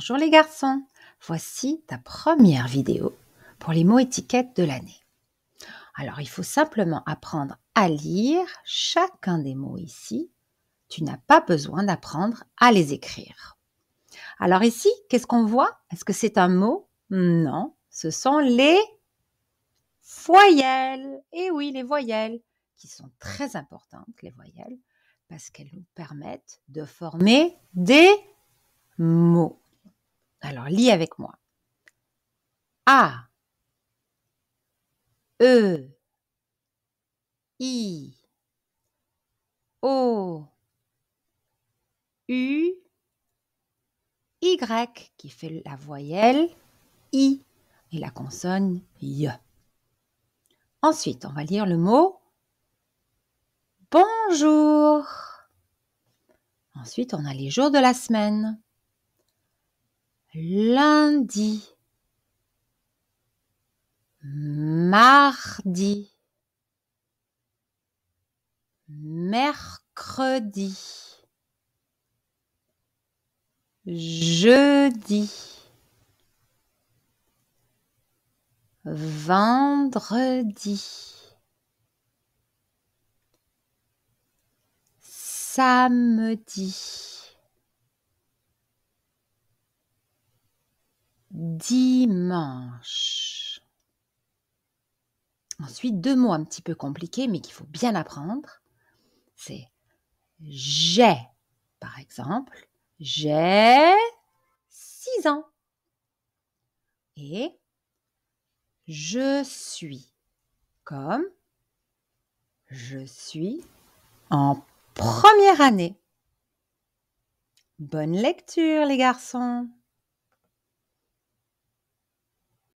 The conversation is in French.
Bonjour les garçons, voici ta première vidéo pour les mots étiquettes de l'année. Alors il faut simplement apprendre à lire chacun des mots ici. Tu n'as pas besoin d'apprendre à les écrire. Alors ici, qu'est-ce qu'on voit Est-ce que c'est un mot Non, ce sont les voyelles. Et eh oui, les voyelles, qui sont très importantes, les voyelles, parce qu'elles nous permettent de former des mots. Alors, lis avec moi. A, E, I, O, U, Y qui fait la voyelle I et la consonne Y. Ensuite, on va lire le mot bonjour. Ensuite, on a les jours de la semaine lundi, mardi, mercredi, jeudi, vendredi, samedi. dimanche. Ensuite, deux mots un petit peu compliqués, mais qu'il faut bien apprendre. C'est j'ai, par exemple. J'ai six ans. Et je suis comme je suis en première année. Bonne lecture les garçons